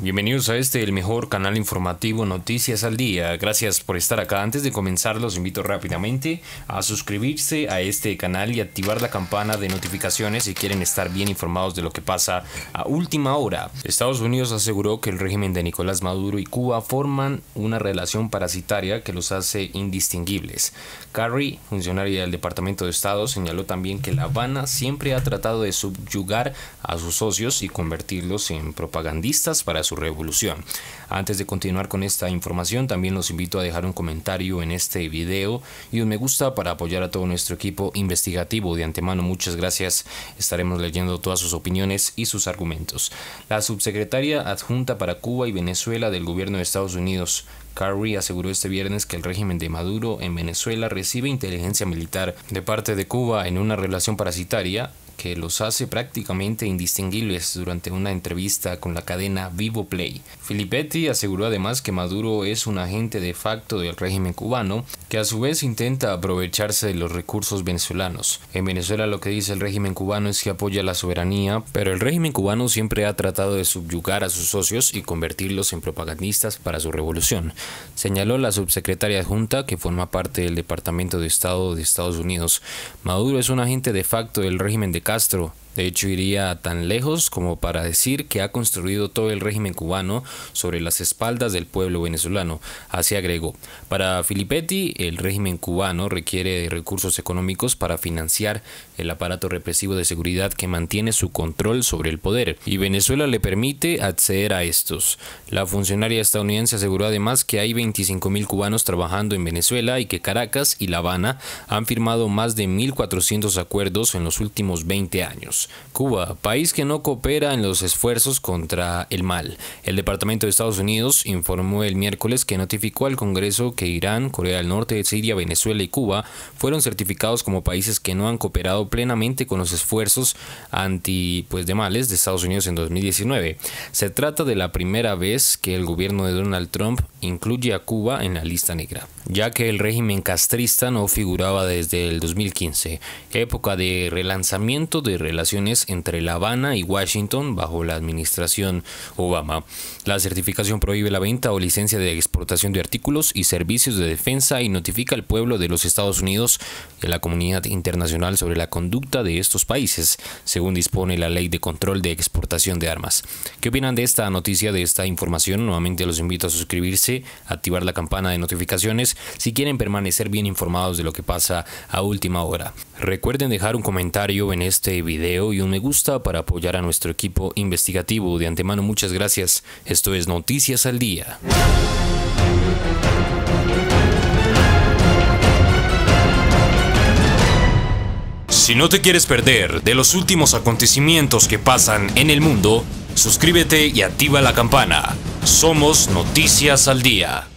Bienvenidos a este, el mejor canal informativo Noticias al Día. Gracias por estar acá. Antes de comenzar, los invito rápidamente a suscribirse a este canal y activar la campana de notificaciones si quieren estar bien informados de lo que pasa a última hora. Estados Unidos aseguró que el régimen de Nicolás Maduro y Cuba forman una relación parasitaria que los hace indistinguibles. Carrie, funcionaria del Departamento de Estado, señaló también que La Habana siempre ha tratado de subyugar a sus socios y convertirlos en propagandistas para su su revolución. Antes de continuar con esta información, también los invito a dejar un comentario en este video y un me gusta para apoyar a todo nuestro equipo investigativo. De antemano, muchas gracias. Estaremos leyendo todas sus opiniones y sus argumentos. La subsecretaria adjunta para Cuba y Venezuela del gobierno de Estados Unidos, Carrie aseguró este viernes que el régimen de Maduro en Venezuela recibe inteligencia militar de parte de Cuba en una relación parasitaria que los hace prácticamente indistinguibles durante una entrevista con la cadena Vivo Play. Filippetti aseguró además que Maduro es un agente de facto del régimen cubano, que a su vez intenta aprovecharse de los recursos venezolanos. En Venezuela lo que dice el régimen cubano es que apoya la soberanía, pero el régimen cubano siempre ha tratado de subyugar a sus socios y convertirlos en propagandistas para su revolución, señaló la subsecretaria adjunta que forma parte del Departamento de Estado de Estados Unidos. Maduro es un agente de facto del régimen de Castro. De hecho, iría tan lejos como para decir que ha construido todo el régimen cubano sobre las espaldas del pueblo venezolano. Así agregó, para Filippetti, el régimen cubano requiere recursos económicos para financiar el aparato represivo de seguridad que mantiene su control sobre el poder, y Venezuela le permite acceder a estos. La funcionaria estadounidense aseguró además que hay 25.000 cubanos trabajando en Venezuela y que Caracas y La Habana han firmado más de 1.400 acuerdos en los últimos 20 años. Cuba, país que no coopera en los esfuerzos contra el mal. El Departamento de Estados Unidos informó el miércoles que notificó al Congreso que Irán, Corea del Norte, Siria, Venezuela y Cuba fueron certificados como países que no han cooperado plenamente con los esfuerzos anti pues, de males de Estados Unidos en 2019. Se trata de la primera vez que el gobierno de Donald Trump incluye a Cuba en la lista negra, ya que el régimen castrista no figuraba desde el 2015, época de relanzamiento de relaciones entre La Habana y Washington bajo la administración Obama. La certificación prohíbe la venta o licencia de exportación de artículos y servicios de defensa y notifica al pueblo de los Estados Unidos y a la comunidad internacional sobre la conducta de estos países, según dispone la ley de control de exportación de armas. ¿Qué opinan de esta noticia, de esta información? Nuevamente los invito a suscribirse, activar la campana de notificaciones si quieren permanecer bien informados de lo que pasa a última hora. Recuerden dejar un comentario en este video y un me gusta para apoyar a nuestro equipo investigativo. De antemano muchas gracias. Esto es Noticias al Día. Si no te quieres perder de los últimos acontecimientos que pasan en el mundo, suscríbete y activa la campana. Somos Noticias al Día.